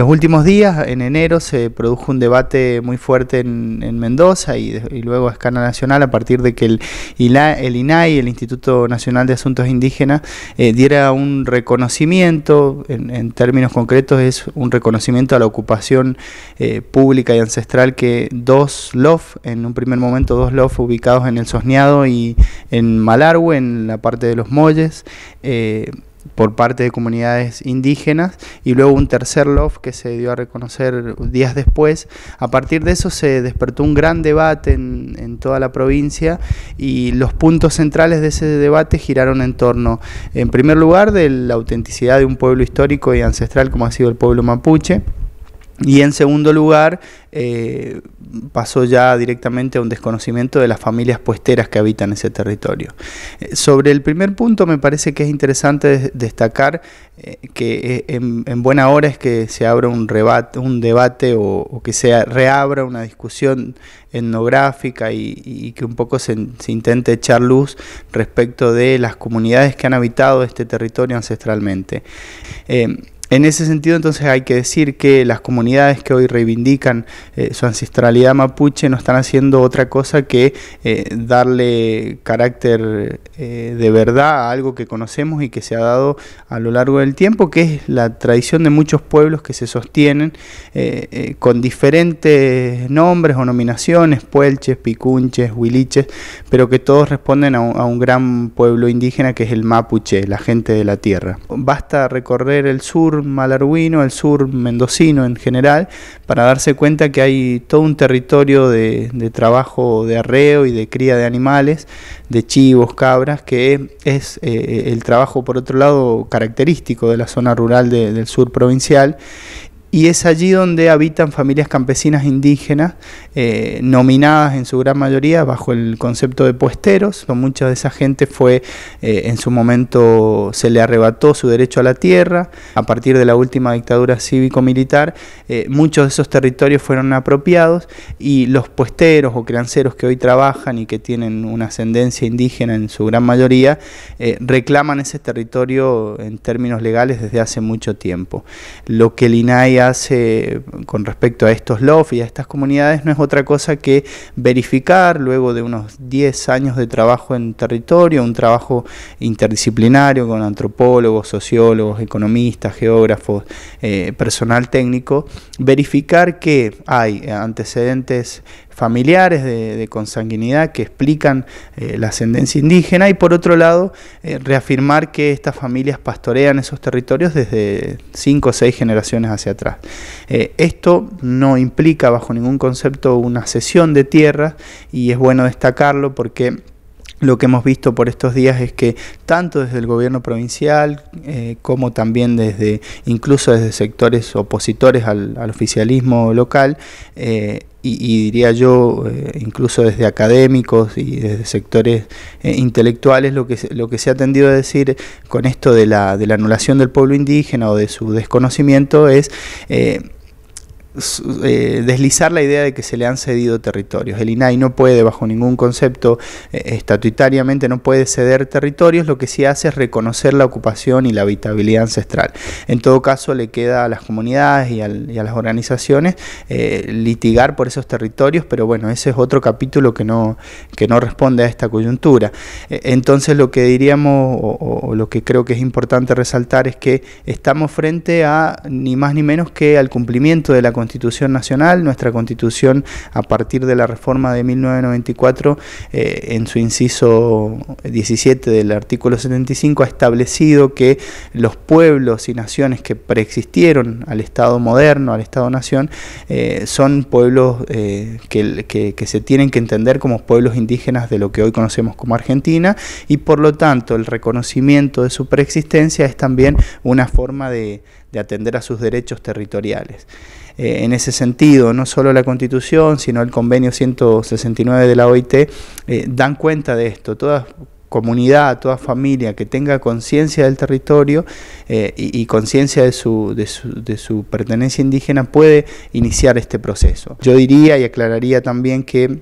los últimos días, en enero, se produjo un debate muy fuerte en, Mendoza y, luego a escala nacional a partir de que el, el INAI, el Instituto Nacional de Asuntos Indígenas, eh, diera un reconocimiento, en, términos concretos es un reconocimiento a la ocupación eh, pública y ancestral que dos LOF, en un primer momento dos LOF ubicados en el Sosneado y en Malargue, en la parte de los Molles, eh, por parte de comunidades indígenas y luego un tercer loft que se dio a reconocer días después. A partir de eso se despertó un gran debate en, en toda la provincia y los puntos centrales de ese debate giraron en torno, en primer lugar, de la autenticidad de un pueblo histórico y ancestral como ha sido el pueblo mapuche y en segundo lugar, eh, pasó ya directamente a un desconocimiento de las familias puesteras que habitan ese territorio. Eh, sobre el primer punto, me parece que es interesante destacar eh, que en, buena hora es que se abra un, debate o, que se reabra una discusión etnográfica y, que un poco se, intente echar luz respecto de las comunidades que han habitado este territorio ancestralmente. En ese sentido, entonces hay que decir que las comunidades que hoy reivindican eh, su ancestralidad mapuche no están haciendo otra cosa que eh, darle carácter eh, de verdad a algo que conocemos y que se ha dado a lo largo del tiempo, que es la tradición de muchos pueblos que se sostienen con diferentes nombres o nominaciones, puelches, picunches, huiliches, pero que todos responden a un gran pueblo indígena que es el mapuche, la gente de la tierra. Basta recorrer el sur malarguino, el sur mendocino en general, para darse cuenta que hay todo un territorio de, trabajo de arreo y de cría de animales, de chivos, cabras, que es eh, el trabajo, por otro lado, característico de la zona rural del sur provincial y es allí donde habitan familias campesinas indígenas, eh, nominadas en su gran mayoría bajo el concepto de puesteros. Mucha de esa gente fue, eh, en su momento se le arrebató su derecho a la tierra. A partir de la última dictadura cívico-militar, eh, muchos de esos territorios fueron apropiados y los puesteros o crianceros que hoy trabajan y que tienen una ascendencia indígena en su gran mayoría, reclaman ese territorio en términos legales desde hace mucho tiempo. Lo que el INAI hace con respecto a estos LOF y a estas comunidades no es otra cosa que verificar, luego de unos 10 años de trabajo en territorio, un trabajo interdisciplinario con antropólogos, sociólogos, economistas, geógrafos, eh, personal técnico, verificar que hay antecedentes familiares de, consanguinidad que explican eh, la ascendencia indígena y por otro lado eh, reafirmar que estas familias pastorean esos territorios desde cinco o seis generaciones hacia atrás. Eh, esto no implica bajo ningún concepto una cesión de tierras y es bueno destacarlo porque lo que hemos visto por estos días es que tanto desde el gobierno provincial como también desde incluso desde sectores opositores al, oficialismo local y, diría yo, eh, incluso desde académicos y desde sectores eh, intelectuales, lo que, lo que se ha tendido a decir con esto de la, de la anulación del pueblo indígena o de su desconocimiento es eh, eh, deslizar la idea de que se le han cedido territorios. El INAI no puede, bajo ningún concepto, eh, estatutariamente no puede ceder territorios, lo que sí hace es reconocer la ocupación y la habitabilidad ancestral. En todo caso, le queda a las comunidades y, a las organizaciones eh, litigar por esos territorios, pero bueno, ese es otro capítulo que no, que no responde a esta coyuntura. E, entonces, lo que diríamos, o lo que creo que es importante resaltar, es que estamos frente a ni más ni menos que al cumplimiento de la Constitución Nacional, nuestra Constitución a partir de la reforma de 1994, eh, en su inciso 17 del artículo 75, ha establecido que los pueblos y naciones que preexistieron al Estado moderno, al Estado-Nación, eh, son pueblos eh, que, se tienen que entender como pueblos indígenas de lo que hoy conocemos como Argentina y por lo tanto el reconocimiento de su preexistencia es también una forma de atender a sus derechos territoriales. Eh, en ese sentido, no solo la Constitución, sino el convenio 169 de la OIT, eh, dan cuenta de esto. Toda comunidad, toda familia que tenga conciencia del territorio eh, y, conciencia de, su, de su, pertenencia indígena puede iniciar este proceso. Yo diría y aclararía también que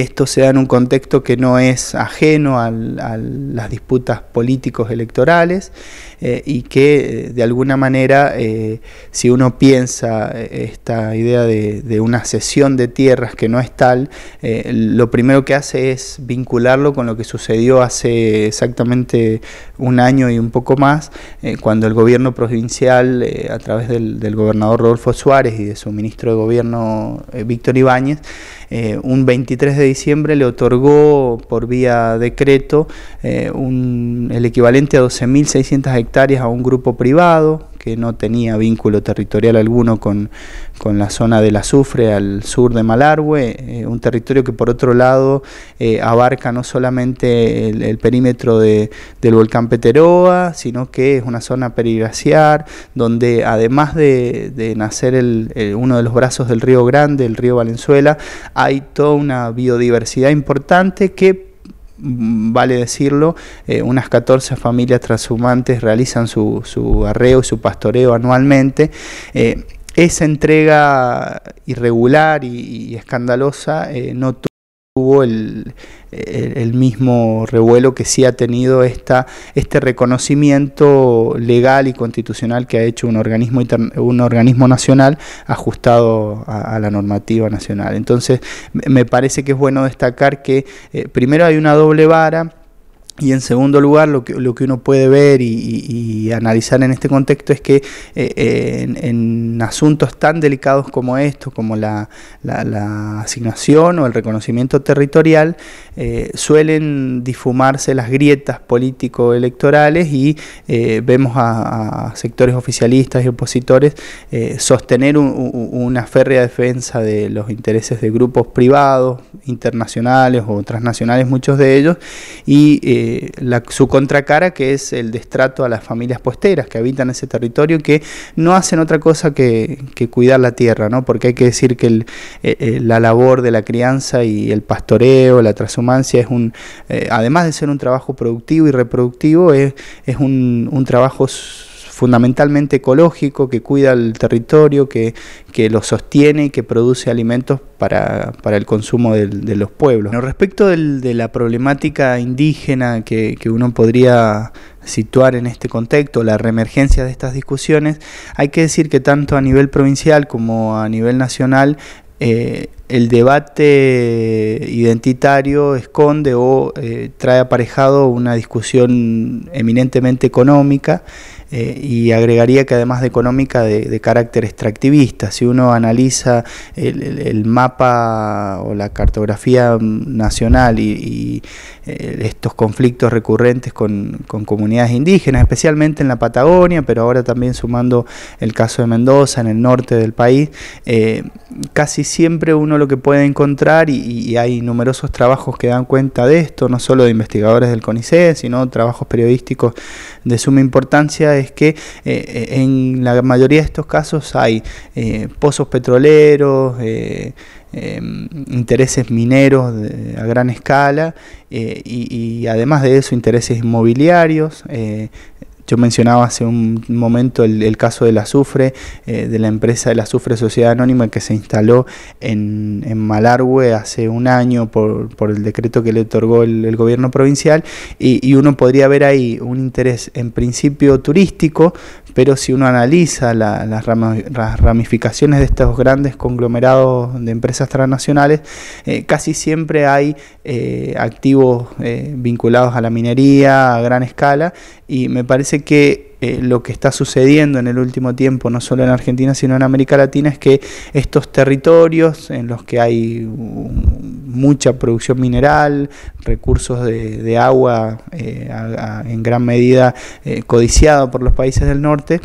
esto se da en un contexto que no es ajeno a las disputas políticos electorales eh, y que eh, de alguna manera eh, si uno piensa esta idea de, una cesión de tierras que no es tal, lo primero que hace es vincularlo con lo que sucedió hace exactamente un año y un poco más, cuando el gobierno provincial, a través del, gobernador Rodolfo Suárez y de su ministro de gobierno Víctor Ibáñez, un 23 de diciembre le otorgó por vía decreto eh, un, el equivalente a 12.600 hectáreas a un grupo privado que no tenía vínculo territorial alguno con, la zona del azufre al sur de Malargüe, eh, un territorio que por otro lado eh, abarca no solamente el, perímetro de, del volcán Peteroa, sino que es una zona perigraciar, donde además de, de nacer uno de los brazos del río Grande, el río Valenzuela, hay toda una biodiversidad importante que Mm, vale decirlo, eh, unas 14 familias transhumantes realizan su, su arreo, su pastoreo anualmente. Eh, esa entrega irregular y, y escandalosa eh, no hubo el, mismo revuelo que sí ha tenido esta, este reconocimiento legal y constitucional que ha hecho un organismo, un organismo nacional ajustado a, la normativa nacional. Entonces, me parece que es bueno destacar que eh, primero hay una doble vara y en segundo lugar, lo que, lo que uno puede ver y, analizar en este contexto es que eh, eh, en, asuntos tan delicados como esto, como la, asignación o el reconocimiento territorial, eh, suelen difumarse las grietas político-electorales y eh, vemos a, sectores oficialistas y opositores eh, sostener una férrea defensa de los intereses de grupos privados, internacionales o transnacionales, muchos de ellos, y su contracara que es el destrato a las familias posteras que habitan ese territorio que no hacen otra cosa que, cuidar la tierra, ¿no? porque hay que decir que la labor de la crianza y el pastoreo, la transhumancia, es un, eh, además de ser un trabajo productivo y reproductivo, es, es un, un trabajo fundamentalmente ecológico, que cuida el territorio, que, que lo sostiene y que produce alimentos para, para el consumo de, los pueblos. respecto de la problemática indígena que, que uno podría situar en este contexto la reemergencia de estas discusiones, hay que decir que tanto a nivel provincial como a nivel nacional eh, el debate identitario esconde o eh, trae aparejado una discusión eminentemente económica eh, y agregaría que además de económica, de, carácter extractivista. Si uno analiza el, mapa o la cartografía nacional y, eh, estos conflictos recurrentes con, comunidades indígenas, especialmente en la Patagonia, pero ahora también sumando el caso de Mendoza, en el norte del país, eh, casi siempre uno lo que puede encontrar, y, y hay numerosos trabajos que dan cuenta de esto, no solo de investigadores del CONICET, sino trabajos periodísticos de suma importancia, es que eh, eh, en la mayoría de estos casos hay eh, pozos petroleros, em, intereses mineros a gran escala y, además de eso intereses inmobiliarios, yo mencionaba hace un momento el, caso del azufre, eh, de la empresa del azufre Sociedad Anónima que se instaló en, en Malargüe hace un año por, el decreto que le otorgó el, gobierno provincial y, uno podría ver ahí un interés en principio turístico, pero si uno analiza las, ramificaciones de estos grandes conglomerados de empresas transnacionales, eh, casi siempre hay eh, activos vinculados a la minería a gran escala y me parece que eh, lo que está sucediendo en el último tiempo, no solo en Argentina, sino en América Latina, es que estos territorios en los que hay mucha producción mineral, recursos de, agua eh, en gran medida eh, codiciado por los países del norte,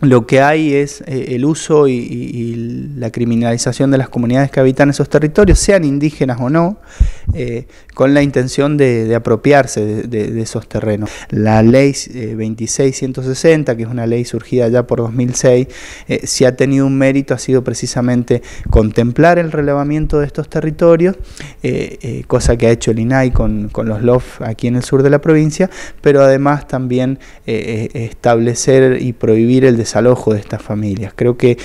lo que hay es el uso y, la criminalización de las comunidades que habitan esos territorios, sean indígenas o no, eh, con la intención de, apropiarse de, esos terrenos. La ley 2660, eh, 26160, que es una ley surgida ya por 2006, eh, si ha tenido un mérito ha sido precisamente contemplar el relevamiento de estos territorios, cosa que ha hecho el INAI con, los LOF aquí en el sur de la provincia, pero además también establecer y prohibir el desalojo de estas familias. Creo que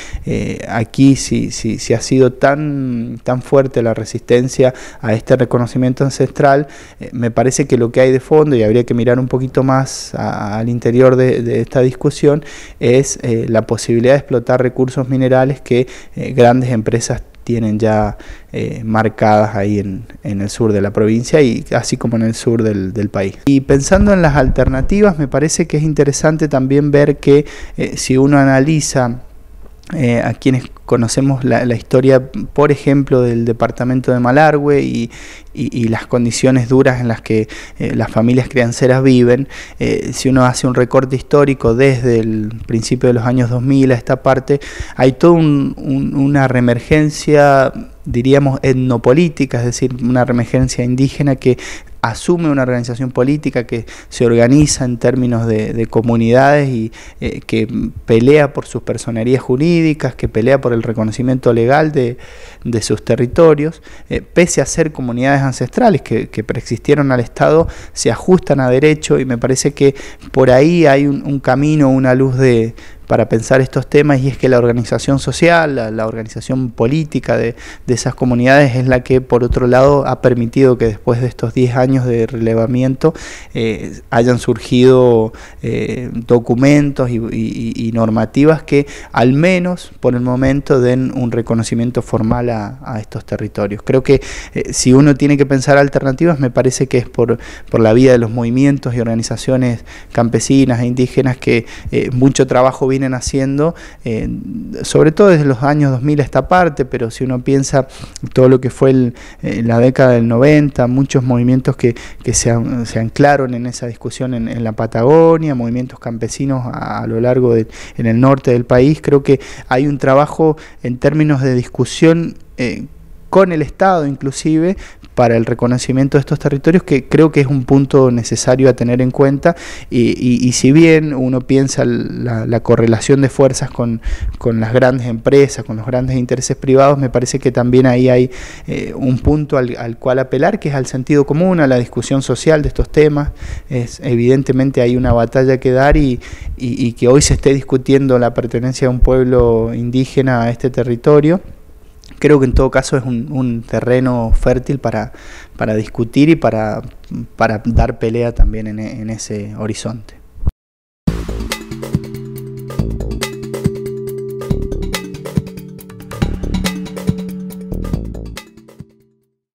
aquí si, ha sido tan, tan fuerte la resistencia a este reconocimiento, conocimiento ancestral, eh, me parece que lo que hay de fondo, y habría que mirar un poquito más al interior de, esta discusión, es eh, la posibilidad de explotar recursos minerales que eh, grandes empresas tienen ya marcadas ahí en, el sur de la provincia y así como en el sur del, país. Y pensando en las alternativas, me parece que es interesante también ver que si uno analiza eh, a quienes conocemos la, historia, por ejemplo, del departamento de Malargüe y, y, las condiciones duras en las que eh, las familias crianceras viven, eh, si uno hace un recorte histórico desde el principio de los años 2000 a esta parte, hay toda una reemergencia diríamos etnopolítica, es decir, una reemergencia indígena que asume una organización política, que se organiza en términos de, comunidades y eh, que pelea por sus personerías jurídicas, que pelea por el reconocimiento legal de, sus territorios, eh, pese a ser comunidades ancestrales que, preexistieron al Estado, se ajustan a derecho y me parece que por ahí hay un camino, una luz de, para pensar estos temas y es que la organización social, la, organización política de, esas comunidades es la que por otro lado ha permitido que después de estos 10 años de relevamiento eh, hayan surgido eh, documentos y, normativas que al menos por el momento den un reconocimiento formal a, estos territorios. Creo que eh, si uno tiene que pensar alternativas me parece que es por, por la vida de los movimientos y organizaciones campesinas e indígenas que mucho trabajo viene haciendo, eh, sobre todo desde los años 2000 a esta parte, pero si uno piensa todo lo que fue eh, la década del 90, muchos movimientos que, que se, anclaron en esa discusión en, la Patagonia, movimientos campesinos a, lo largo de, en el norte del país, creo que hay un trabajo en términos de discusión. Eh, con el Estado inclusive, para el reconocimiento de estos territorios, que creo que es un punto necesario a tener en cuenta. Y, si bien uno piensa la, correlación de fuerzas con, las grandes empresas, con los grandes intereses privados, me parece que también ahí hay eh, un punto al, cual apelar, que es al sentido común, a la discusión social de estos temas. Es, evidentemente hay una batalla que dar y, y que hoy se esté discutiendo la pertenencia de un pueblo indígena a este territorio creo que en todo caso es un, un terreno fértil para, para discutir y para, para dar pelea también en, en ese horizonte.